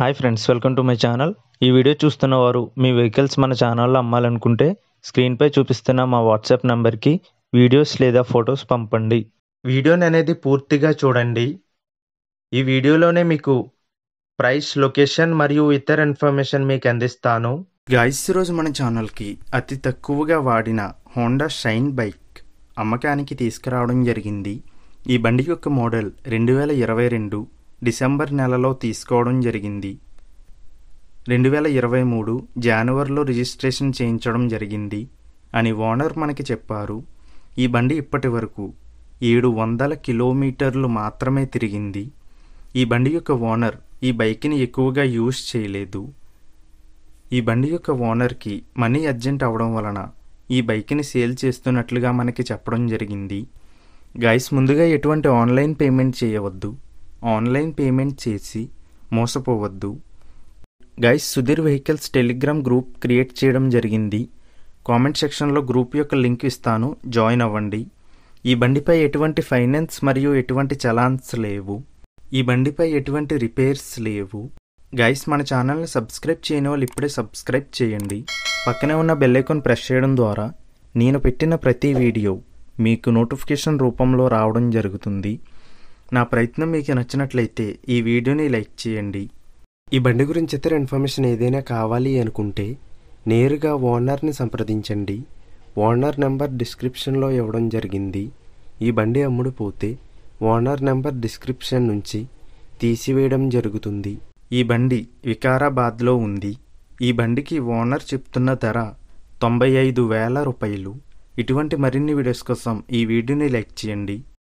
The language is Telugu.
hi friends welcome to my channel ఈ వీడియో చూస్తున్న వారు మీ వెహికల్స్ మన ఛానల్లో అమ్మాలనుకుంటే స్క్రీన్పై చూపిస్తున్న మా వాట్సాప్ నెంబర్కి వీడియోస్ లేదా ఫొటోస్ పంపండి వీడియోని అనేది పూర్తిగా చూడండి ఈ వీడియోలోనే మీకు ప్రైస్ లొకేషన్ మరియు ఇతర ఇన్ఫర్మేషన్ మీకు అందిస్తాను గాయస్ రోజు మన ఛానల్కి అతి తక్కువగా వాడిన హోండా షైన్ బైక్ అమ్మకానికి తీసుకురావడం జరిగింది ఈ బండి యొక్క మోడల్ రెండు వేల ఇరవై రెండు డిసెంబర్ నెలలో తీసుకోవడం జరిగింది రెండు వేల ఇరవై మూడు జనవరిలో రిజిస్ట్రేషన్ చేయించడం జరిగింది అని ఓనర్ మనకి చెప్పారు ఈ బండి ఇప్పటి వరకు ఏడు వందల కిలోమీటర్లు మాత్రమే తిరిగింది ఈ బండి యొక్క ఓనర్ ఈ బైక్ని ఎక్కువగా యూజ్ చేయలేదు ఈ బండి యొక్క ఓనర్కి మనీ అర్జెంట్ అవడం వలన ఈ బైక్ని సేల్ చేస్తున్నట్లుగా మనకి చెప్పడం జరిగింది గైస్ ముందుగా ఎటువంటి ఆన్లైన్ పేమెంట్ చేయవద్దు ఆన్లైన్ పేమెంట్ చేసి మోసపోవద్దు guys Sudheer vehicles Telegram group create చేయడం జరిగింది కామెంట్ సెక్షన్లో గ్రూప్ యొక్క లింక్ ఇస్తాను జాయిన్ అవ్వండి ఈ బండిపై ఎటువంటి ఫైనాన్స్ మరియు ఎటువంటి చలాన్స్ లేవు ఈ బండిపై ఎటువంటి రిపేర్స్ లేవు గైస్ మన ఛానల్ని సబ్స్క్రైబ్ చేయని వాళ్ళు ఇప్పుడే సబ్స్క్రైబ్ చేయండి పక్కనే ఉన్న బెల్లైకాన్ ప్రెస్ చేయడం ద్వారా నేను పెట్టిన ప్రతి వీడియో మీకు నోటిఫికేషన్ రూపంలో రావడం జరుగుతుంది నా ప్రయత్నం మీకు నచ్చినట్లయితే ఈ వీడియోని లైక్ చేయండి ఈ బండి గురించి ఇతర ఇన్ఫర్మేషన్ ఏదైనా కావాలి అనుకుంటే నేరుగా ఓనర్ని సంప్రదించండి ఓనర్ నెంబర్ డిస్క్రిప్షన్లో ఇవ్వడం జరిగింది ఈ బండి అమ్ముడు పోతే ఓనర్ నెంబర్ డిస్క్రిప్షన్ నుంచి తీసివేయడం జరుగుతుంది ఈ బండి వికారాబాద్లో ఉంది ఈ బండికి ఓనర్ చెప్తున్న ధర తొంభై ఐదు వేల రూపాయలు ఇటువంటి మరిన్ని వీడియోస్ కోసం ఈ వీడియోని లైక్ చేయండి